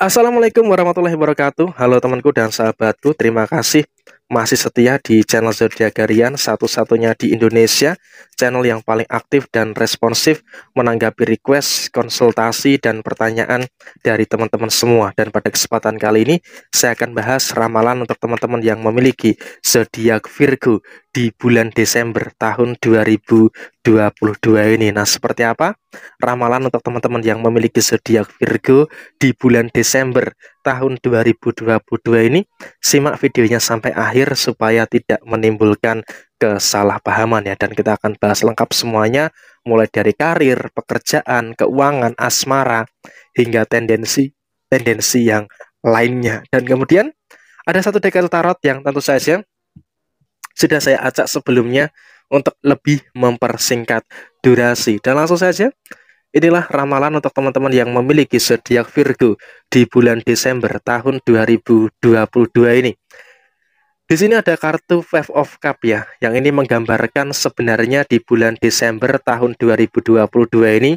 Assalamualaikum warahmatullahi wabarakatuh. Halo temanku dan sahabatku, terima kasih masih setia di channel zodiakarian satu-satunya di Indonesia, channel yang paling aktif dan responsif menanggapi request, konsultasi, dan pertanyaan dari teman-teman semua. Dan pada kesempatan kali ini, saya akan bahas ramalan untuk teman-teman yang memiliki zodiak Virgo di bulan Desember tahun 2022 ini. Nah, seperti apa ramalan untuk teman-teman yang memiliki zodiak Virgo di bulan Desember tahun 2022 ini simak videonya sampai akhir supaya tidak menimbulkan kesalahpahaman ya dan kita akan bahas lengkap semuanya mulai dari karir, pekerjaan, keuangan, asmara hingga tendensi tendensi yang lainnya. Dan kemudian ada satu dekat tarot yang tentu saja sudah saya acak sebelumnya untuk lebih mempersingkat durasi. Dan langsung saja Inilah ramalan untuk teman-teman yang memiliki zodiak Virgo di bulan Desember tahun 2022 ini. Di sini ada kartu Five of Cup ya, yang ini menggambarkan sebenarnya di bulan Desember tahun 2022 ini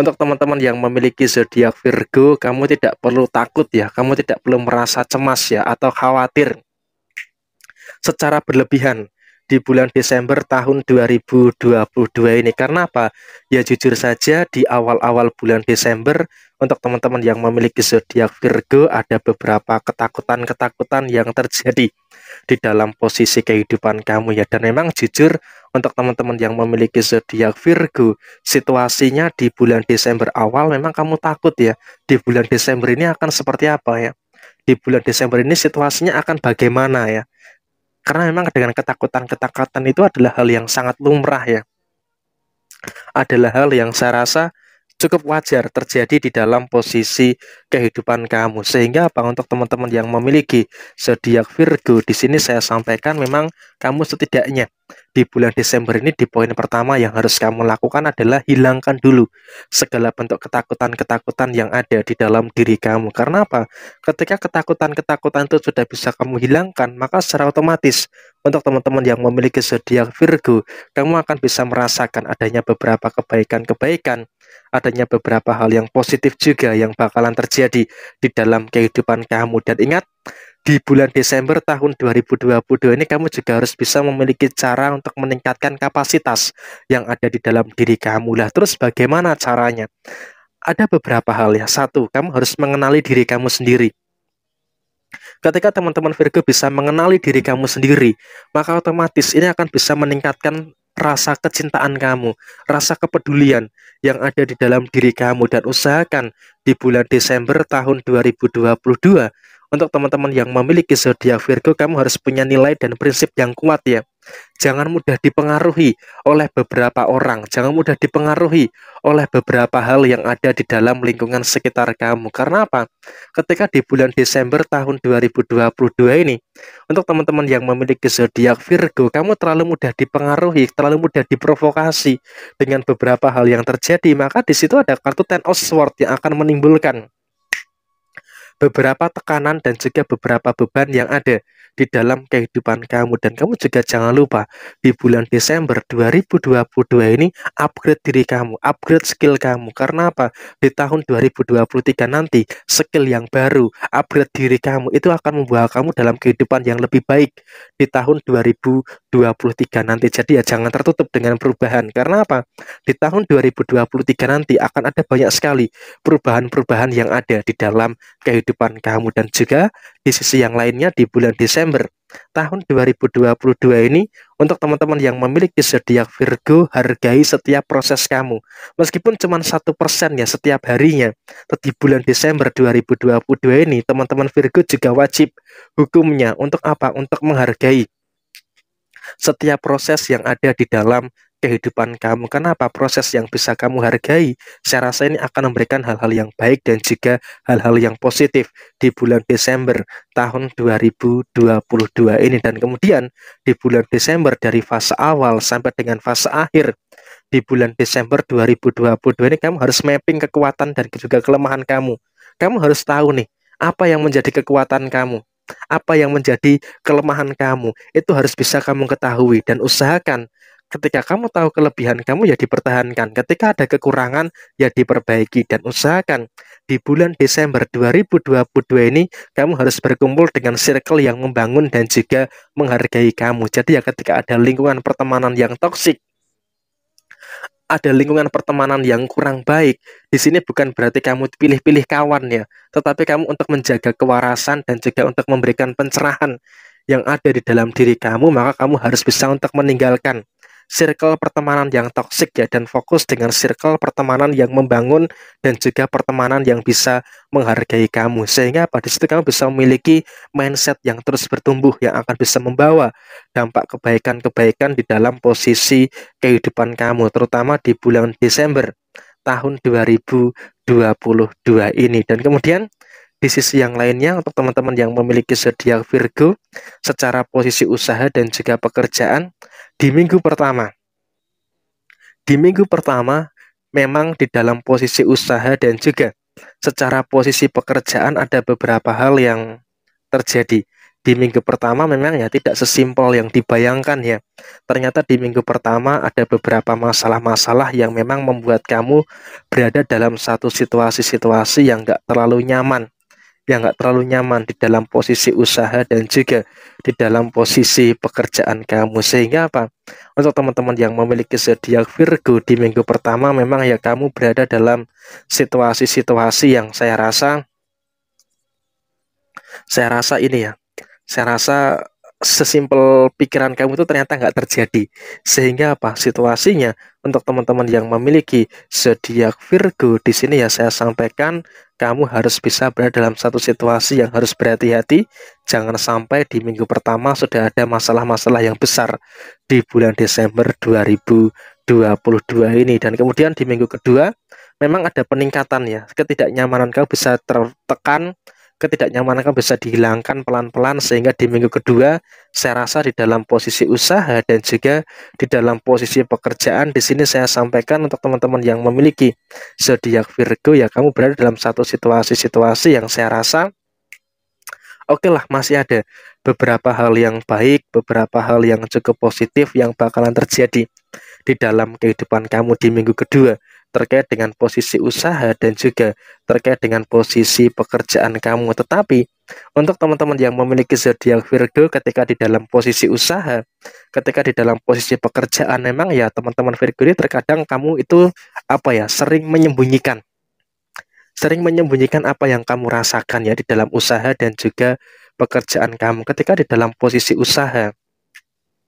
untuk teman-teman yang memiliki zodiak Virgo, kamu tidak perlu takut ya, kamu tidak perlu merasa cemas ya atau khawatir secara berlebihan di bulan Desember tahun 2022 ini. Karena apa? Ya jujur saja di awal-awal bulan Desember untuk teman-teman yang memiliki zodiak Virgo ada beberapa ketakutan-ketakutan yang terjadi di dalam posisi kehidupan kamu ya. Dan memang jujur untuk teman-teman yang memiliki zodiak Virgo, situasinya di bulan Desember awal memang kamu takut ya. Di bulan Desember ini akan seperti apa ya? Di bulan Desember ini situasinya akan bagaimana ya? karena memang dengan ketakutan-ketakutan itu adalah hal yang sangat lumrah ya adalah hal yang saya rasa cukup wajar terjadi di dalam posisi kehidupan kamu. Sehingga apa untuk teman-teman yang memiliki zodiak Virgo di sini saya sampaikan memang kamu setidaknya di bulan Desember ini di poin pertama yang harus kamu lakukan adalah hilangkan dulu segala bentuk ketakutan-ketakutan yang ada di dalam diri kamu. Karena apa? Ketika ketakutan-ketakutan itu sudah bisa kamu hilangkan, maka secara otomatis untuk teman-teman yang memiliki zodiak Virgo, kamu akan bisa merasakan adanya beberapa kebaikan-kebaikan adanya beberapa hal yang positif juga yang bakalan terjadi di dalam kehidupan kamu. Dan ingat, di bulan Desember tahun 2022 ini kamu juga harus bisa memiliki cara untuk meningkatkan kapasitas yang ada di dalam diri kamu lah. Terus bagaimana caranya? Ada beberapa hal ya. Satu, kamu harus mengenali diri kamu sendiri. Ketika teman-teman Virgo bisa mengenali diri kamu sendiri, maka otomatis ini akan bisa meningkatkan rasa kecintaan kamu, rasa kepedulian yang ada di dalam diri kamu dan usahakan di bulan Desember tahun 2022 untuk teman-teman yang memiliki zodiak Virgo kamu harus punya nilai dan prinsip yang kuat ya Jangan mudah dipengaruhi oleh beberapa orang, jangan mudah dipengaruhi oleh beberapa hal yang ada di dalam lingkungan sekitar kamu. Karena apa? Ketika di bulan Desember tahun 2022 ini, untuk teman-teman yang memiliki zodiak Virgo, kamu terlalu mudah dipengaruhi, terlalu mudah diprovokasi dengan beberapa hal yang terjadi, maka di situ ada kartu Ten of Swords yang akan menimbulkan beberapa tekanan dan juga beberapa beban yang ada di dalam kehidupan kamu dan kamu juga jangan lupa di bulan Desember 2022 ini upgrade diri kamu, upgrade skill kamu. Karena apa? Di tahun 2023 nanti skill yang baru, upgrade diri kamu itu akan membawa kamu dalam kehidupan yang lebih baik di tahun 2023 nanti. Jadi ya jangan tertutup dengan perubahan. Karena apa? Di tahun 2023 nanti akan ada banyak sekali perubahan-perubahan yang ada di dalam kehidupan kehidupan kamu dan juga di sisi yang lainnya di bulan Desember tahun 2022 ini untuk teman-teman yang memiliki zodiak Virgo hargai setiap proses kamu meskipun cuma satu persen ya setiap harinya di bulan Desember 2022 ini teman-teman Virgo juga wajib hukumnya untuk apa untuk menghargai setiap proses yang ada di dalam kehidupan kamu. Kenapa? Proses yang bisa kamu hargai, saya rasa ini akan memberikan hal-hal yang baik dan juga hal-hal yang positif di bulan Desember tahun 2022 ini. Dan kemudian di bulan Desember dari fase awal sampai dengan fase akhir di bulan Desember 2022 ini kamu harus mapping kekuatan dan juga kelemahan kamu. Kamu harus tahu nih, apa yang menjadi kekuatan kamu, apa yang menjadi kelemahan kamu, itu harus bisa kamu ketahui dan usahakan ketika kamu tahu kelebihan kamu ya dipertahankan, ketika ada kekurangan ya diperbaiki dan usahakan di bulan Desember 2022 ini kamu harus berkumpul dengan circle yang membangun dan juga menghargai kamu. Jadi ya ketika ada lingkungan pertemanan yang toksik ada lingkungan pertemanan yang kurang baik. Di sini bukan berarti kamu pilih-pilih kawan ya, tetapi kamu untuk menjaga kewarasan dan juga untuk memberikan pencerahan yang ada di dalam diri kamu, maka kamu harus bisa untuk meninggalkan circle pertemanan yang toksik ya dan fokus dengan circle pertemanan yang membangun dan juga pertemanan yang bisa menghargai kamu sehingga pada situ kamu bisa memiliki mindset yang terus bertumbuh yang akan bisa membawa dampak kebaikan-kebaikan di dalam posisi kehidupan kamu terutama di bulan Desember tahun 2022 ini dan kemudian di sisi yang lainnya untuk teman-teman yang memiliki zodiak Virgo secara posisi usaha dan juga pekerjaan di minggu pertama. Di minggu pertama memang di dalam posisi usaha dan juga secara posisi pekerjaan ada beberapa hal yang terjadi. Di minggu pertama memang ya tidak sesimpel yang dibayangkan ya. Ternyata di minggu pertama ada beberapa masalah-masalah yang memang membuat kamu berada dalam satu situasi-situasi yang nggak terlalu nyaman yang nggak terlalu nyaman di dalam posisi usaha dan juga di dalam posisi pekerjaan kamu sehingga apa untuk teman-teman yang memiliki zodiak Virgo di minggu pertama memang ya kamu berada dalam situasi-situasi yang saya rasa saya rasa ini ya saya rasa sesimpel pikiran kamu itu ternyata nggak terjadi. Sehingga apa situasinya untuk teman-teman yang memiliki zodiak Virgo di sini ya saya sampaikan kamu harus bisa berada dalam satu situasi yang harus berhati-hati. Jangan sampai di minggu pertama sudah ada masalah-masalah yang besar di bulan Desember 2022 ini dan kemudian di minggu kedua memang ada peningkatan ya. Ketidaknyamanan kamu bisa tertekan ketidaknyamanan kan bisa dihilangkan pelan-pelan sehingga di minggu kedua saya rasa di dalam posisi usaha dan juga di dalam posisi pekerjaan di sini saya sampaikan untuk teman-teman yang memiliki zodiak Virgo ya kamu berada dalam satu situasi-situasi yang saya rasa oke okay lah masih ada beberapa hal yang baik, beberapa hal yang cukup positif yang bakalan terjadi di dalam kehidupan kamu di minggu kedua terkait dengan posisi usaha dan juga terkait dengan posisi pekerjaan kamu. Tetapi untuk teman-teman yang memiliki zodiak Virgo ketika di dalam posisi usaha, ketika di dalam posisi pekerjaan memang ya teman-teman Virgo ini terkadang kamu itu apa ya sering menyembunyikan sering menyembunyikan apa yang kamu rasakan ya di dalam usaha dan juga pekerjaan kamu ketika di dalam posisi usaha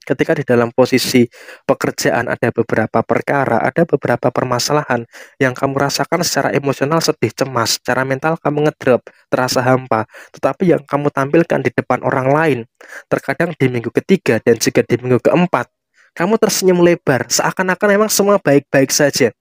ketika di dalam posisi pekerjaan ada beberapa perkara, ada beberapa permasalahan yang kamu rasakan secara emosional sedih, cemas, secara mental kamu ngedrop, terasa hampa. Tetapi yang kamu tampilkan di depan orang lain, terkadang di minggu ketiga dan juga di minggu keempat, kamu tersenyum lebar, seakan-akan memang semua baik-baik saja.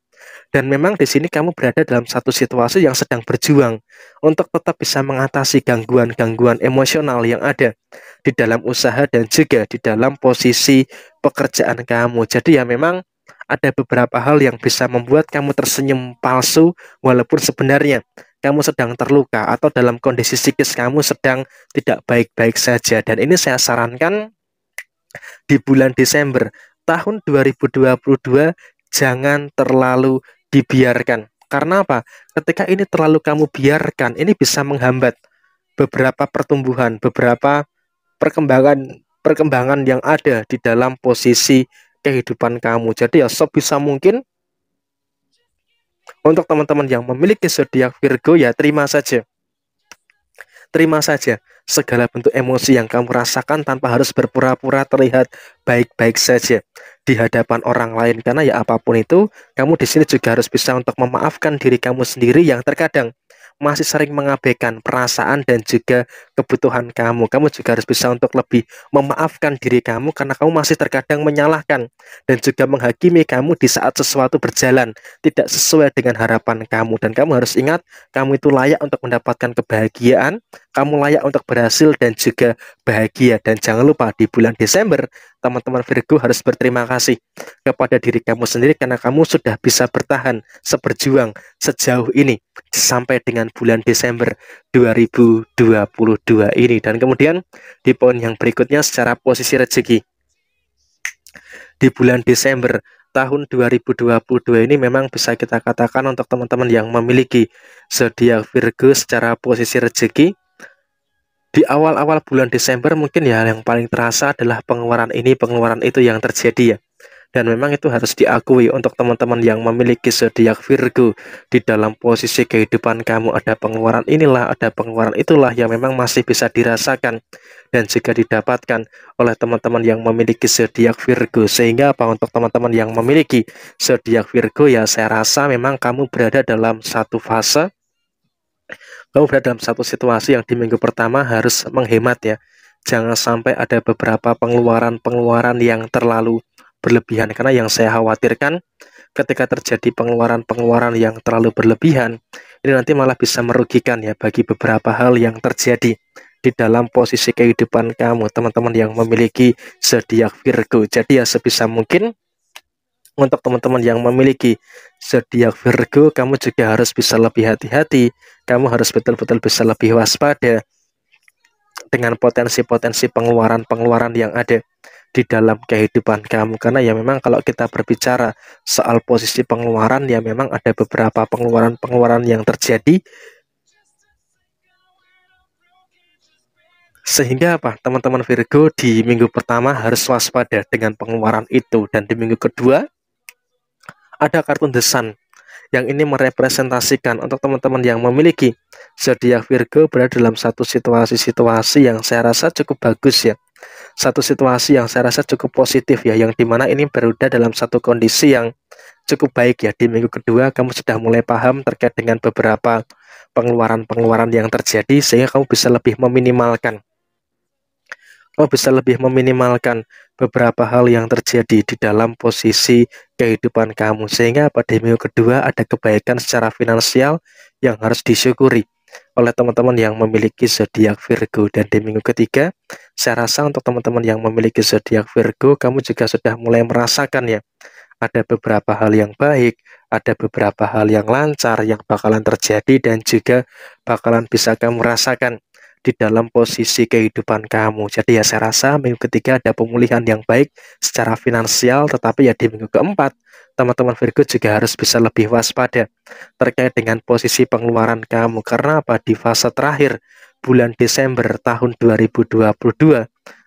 Dan memang di sini kamu berada dalam satu situasi yang sedang berjuang untuk tetap bisa mengatasi gangguan-gangguan emosional yang ada di dalam usaha dan juga di dalam posisi pekerjaan kamu. Jadi ya memang ada beberapa hal yang bisa membuat kamu tersenyum palsu walaupun sebenarnya kamu sedang terluka atau dalam kondisi psikis kamu sedang tidak baik-baik saja dan ini saya sarankan di bulan Desember tahun 2022 jangan terlalu dibiarkan. Karena apa? Ketika ini terlalu kamu biarkan, ini bisa menghambat beberapa pertumbuhan, beberapa perkembangan perkembangan yang ada di dalam posisi kehidupan kamu. Jadi ya sebisa mungkin untuk teman-teman yang memiliki zodiak Virgo ya terima saja. Terima saja segala bentuk emosi yang kamu rasakan tanpa harus berpura-pura terlihat baik-baik saja di hadapan orang lain karena ya apapun itu kamu di sini juga harus bisa untuk memaafkan diri kamu sendiri yang terkadang masih sering mengabaikan perasaan dan juga kebutuhan kamu. Kamu juga harus bisa untuk lebih memaafkan diri kamu karena kamu masih terkadang menyalahkan dan juga menghakimi kamu di saat sesuatu berjalan tidak sesuai dengan harapan kamu. Dan kamu harus ingat, kamu itu layak untuk mendapatkan kebahagiaan, kamu layak untuk berhasil dan juga bahagia. Dan jangan lupa di bulan Desember teman-teman Virgo harus berterima kasih kepada diri kamu sendiri karena kamu sudah bisa bertahan seberjuang sejauh ini sampai dengan bulan Desember 2022 ini dan kemudian di poin yang berikutnya secara posisi rezeki di bulan Desember tahun 2022 ini memang bisa kita katakan untuk teman-teman yang memiliki zodiak Virgo secara posisi rezeki di awal-awal bulan Desember mungkin ya yang paling terasa adalah pengeluaran ini pengeluaran itu yang terjadi ya dan memang itu harus diakui untuk teman-teman yang memiliki zodiak Virgo di dalam posisi kehidupan kamu ada pengeluaran inilah ada pengeluaran itulah yang memang masih bisa dirasakan dan juga didapatkan oleh teman-teman yang memiliki zodiak Virgo sehingga apa untuk teman-teman yang memiliki zodiak Virgo ya saya rasa memang kamu berada dalam satu fase kamu berada dalam satu situasi yang di minggu pertama harus menghemat ya. Jangan sampai ada beberapa pengeluaran-pengeluaran yang terlalu berlebihan karena yang saya khawatirkan ketika terjadi pengeluaran-pengeluaran yang terlalu berlebihan ini nanti malah bisa merugikan ya bagi beberapa hal yang terjadi di dalam posisi kehidupan kamu teman-teman yang memiliki zodiak Virgo. Jadi ya sebisa mungkin untuk teman-teman yang memiliki zodiak Virgo, kamu juga harus bisa lebih hati-hati. Kamu harus betul-betul bisa lebih waspada dengan potensi-potensi pengeluaran-pengeluaran yang ada di dalam kehidupan kamu. Karena ya memang kalau kita berbicara soal posisi pengeluaran, ya memang ada beberapa pengeluaran-pengeluaran yang terjadi. Sehingga apa? Teman-teman Virgo di minggu pertama harus waspada dengan pengeluaran itu. Dan di minggu kedua, ada kartun The yang ini merepresentasikan untuk teman-teman yang memiliki zodiak Virgo berada dalam satu situasi-situasi yang saya rasa cukup bagus ya. Satu situasi yang saya rasa cukup positif ya, yang dimana ini berada dalam satu kondisi yang cukup baik ya. Di minggu kedua kamu sudah mulai paham terkait dengan beberapa pengeluaran-pengeluaran yang terjadi sehingga kamu bisa lebih meminimalkan. Kamu bisa lebih meminimalkan beberapa hal yang terjadi di dalam posisi kehidupan kamu. Sehingga pada minggu kedua ada kebaikan secara finansial yang harus disyukuri oleh teman-teman yang memiliki zodiak Virgo dan di minggu ketiga saya rasa untuk teman-teman yang memiliki zodiak Virgo kamu juga sudah mulai merasakan ya ada beberapa hal yang baik ada beberapa hal yang lancar yang bakalan terjadi dan juga bakalan bisa kamu rasakan di dalam posisi kehidupan kamu. Jadi ya saya rasa minggu ketiga ada pemulihan yang baik secara finansial, tetapi ya di minggu keempat teman-teman Virgo juga harus bisa lebih waspada terkait dengan posisi pengeluaran kamu karena apa di fase terakhir bulan Desember tahun 2022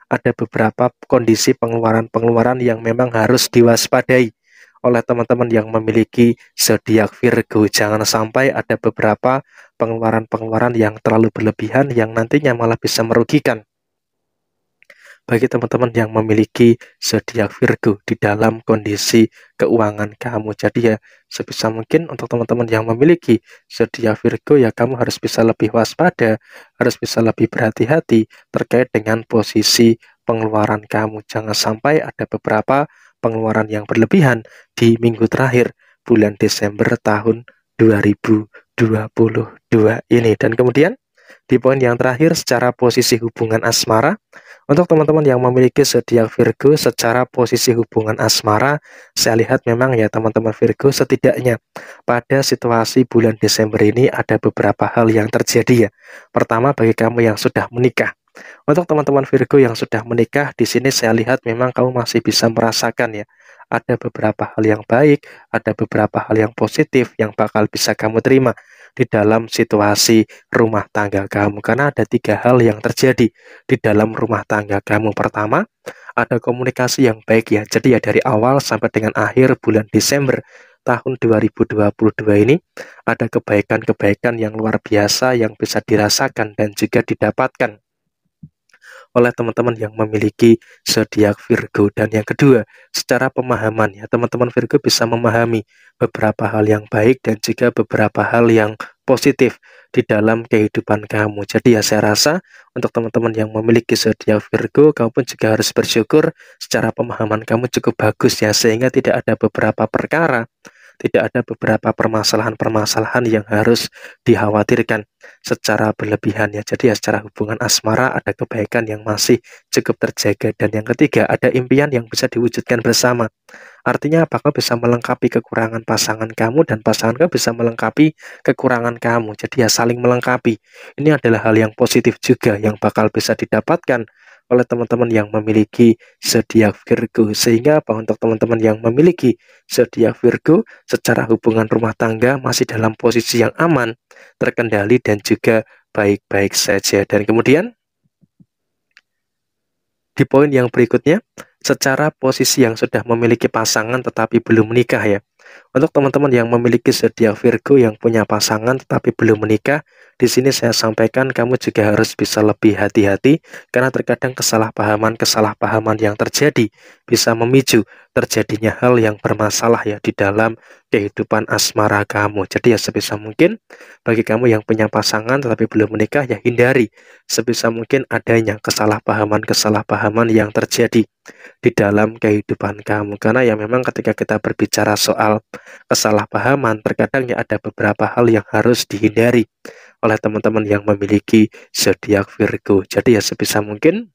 ada beberapa kondisi pengeluaran-pengeluaran yang memang harus diwaspadai oleh teman-teman yang memiliki zodiak Virgo. Jangan sampai ada beberapa pengeluaran-pengeluaran yang terlalu berlebihan yang nantinya malah bisa merugikan bagi teman-teman yang memiliki zodiak Virgo di dalam kondisi keuangan kamu. Jadi ya sebisa mungkin untuk teman-teman yang memiliki zodiak Virgo ya kamu harus bisa lebih waspada, harus bisa lebih berhati-hati terkait dengan posisi pengeluaran kamu. Jangan sampai ada beberapa pengeluaran yang berlebihan di minggu terakhir bulan Desember tahun 2022 ini. Dan kemudian di poin yang terakhir secara posisi hubungan asmara, untuk teman-teman yang memiliki zodiak Virgo secara posisi hubungan asmara, saya lihat memang ya teman-teman Virgo setidaknya pada situasi bulan Desember ini ada beberapa hal yang terjadi ya. Pertama bagi kamu yang sudah menikah, untuk teman-teman Virgo yang sudah menikah, di sini saya lihat memang kamu masih bisa merasakan ya. Ada beberapa hal yang baik, ada beberapa hal yang positif yang bakal bisa kamu terima di dalam situasi rumah tangga kamu. Karena ada tiga hal yang terjadi di dalam rumah tangga kamu. Pertama, ada komunikasi yang baik ya. Jadi ya dari awal sampai dengan akhir bulan Desember tahun 2022 ini ada kebaikan-kebaikan yang luar biasa yang bisa dirasakan dan juga didapatkan oleh teman-teman yang memiliki zodiak Virgo. Dan yang kedua, secara pemahaman ya, teman-teman Virgo bisa memahami beberapa hal yang baik dan juga beberapa hal yang positif di dalam kehidupan kamu. Jadi ya saya rasa untuk teman-teman yang memiliki zodiak Virgo, kamu pun juga harus bersyukur secara pemahaman kamu cukup bagus ya sehingga tidak ada beberapa perkara tidak ada beberapa permasalahan-permasalahan yang harus dikhawatirkan secara berlebihan ya. Jadi ya secara hubungan asmara ada kebaikan yang masih cukup terjaga dan yang ketiga ada impian yang bisa diwujudkan bersama. Artinya apakah bisa melengkapi kekurangan pasangan kamu dan pasangan kamu bisa melengkapi kekurangan kamu. Jadi ya saling melengkapi. Ini adalah hal yang positif juga yang bakal bisa didapatkan oleh teman-teman yang memiliki zodiak Virgo. Sehingga apa untuk teman-teman yang memiliki zodiak Virgo secara hubungan rumah tangga masih dalam posisi yang aman, terkendali dan juga baik-baik saja. Dan kemudian di poin yang berikutnya, secara posisi yang sudah memiliki pasangan tetapi belum menikah ya. Untuk teman-teman yang memiliki zodiak Virgo yang punya pasangan tetapi belum menikah, di sini saya sampaikan kamu juga harus bisa lebih hati-hati karena terkadang kesalahpahaman-kesalahpahaman yang terjadi bisa memicu terjadinya hal yang bermasalah ya di dalam kehidupan asmara kamu. Jadi ya sebisa mungkin bagi kamu yang punya pasangan tetapi belum menikah ya hindari sebisa mungkin adanya kesalahpahaman-kesalahpahaman yang terjadi di dalam kehidupan kamu karena ya memang ketika kita berbicara soal soal kesalahpahaman, terkadang ya ada beberapa hal yang harus dihindari oleh teman-teman yang memiliki zodiak Virgo. Jadi ya sebisa mungkin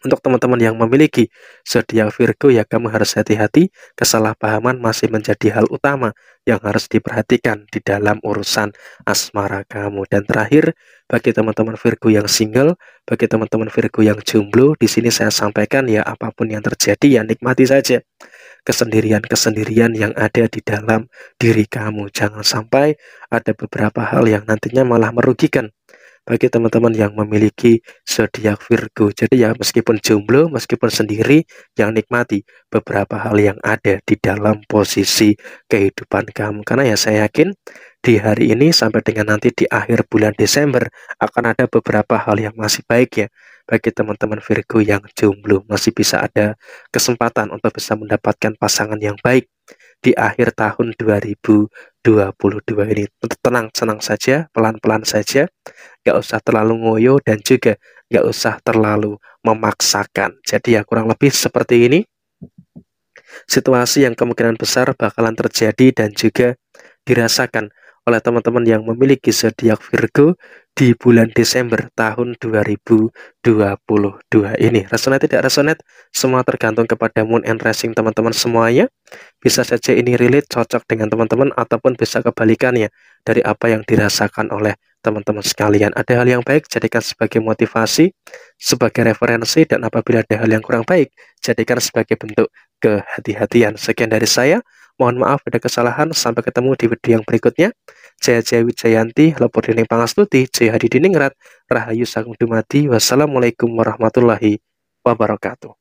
untuk teman-teman yang memiliki zodiak Virgo ya kamu harus hati-hati kesalahpahaman masih menjadi hal utama yang harus diperhatikan di dalam urusan asmara kamu dan terakhir bagi teman-teman Virgo yang single bagi teman-teman Virgo yang jomblo di sini saya sampaikan ya apapun yang terjadi ya nikmati saja kesendirian-kesendirian yang ada di dalam diri kamu. Jangan sampai ada beberapa hal yang nantinya malah merugikan bagi teman-teman yang memiliki zodiak Virgo. Jadi ya meskipun jomblo, meskipun sendiri, yang nikmati beberapa hal yang ada di dalam posisi kehidupan kamu. Karena ya saya yakin di hari ini sampai dengan nanti di akhir bulan Desember akan ada beberapa hal yang masih baik ya bagi teman-teman Virgo yang jomblo masih bisa ada kesempatan untuk bisa mendapatkan pasangan yang baik di akhir tahun 2022 ini. Tenang, senang saja, pelan-pelan saja, nggak usah terlalu ngoyo dan juga nggak usah terlalu memaksakan. Jadi ya kurang lebih seperti ini situasi yang kemungkinan besar bakalan terjadi dan juga dirasakan oleh teman-teman yang memiliki zodiak Virgo di bulan Desember tahun 2022 ini. Resonate tidak resonate, semua tergantung kepada moon and rising teman-teman semuanya. Bisa saja ini relate cocok dengan teman-teman ataupun bisa kebalikannya dari apa yang dirasakan oleh teman-teman sekalian. Ada hal yang baik, jadikan sebagai motivasi, sebagai referensi, dan apabila ada hal yang kurang baik, jadikan sebagai bentuk kehati-hatian. Sekian dari saya. Mohon maaf ada kesalahan, sampai ketemu di video yang berikutnya. Jaya Jaya Wijayanti, Lepur Dining Pangastuti, Jaya Hadi Diningrat, Rahayu Sagung Wassalamualaikum warahmatullahi wabarakatuh.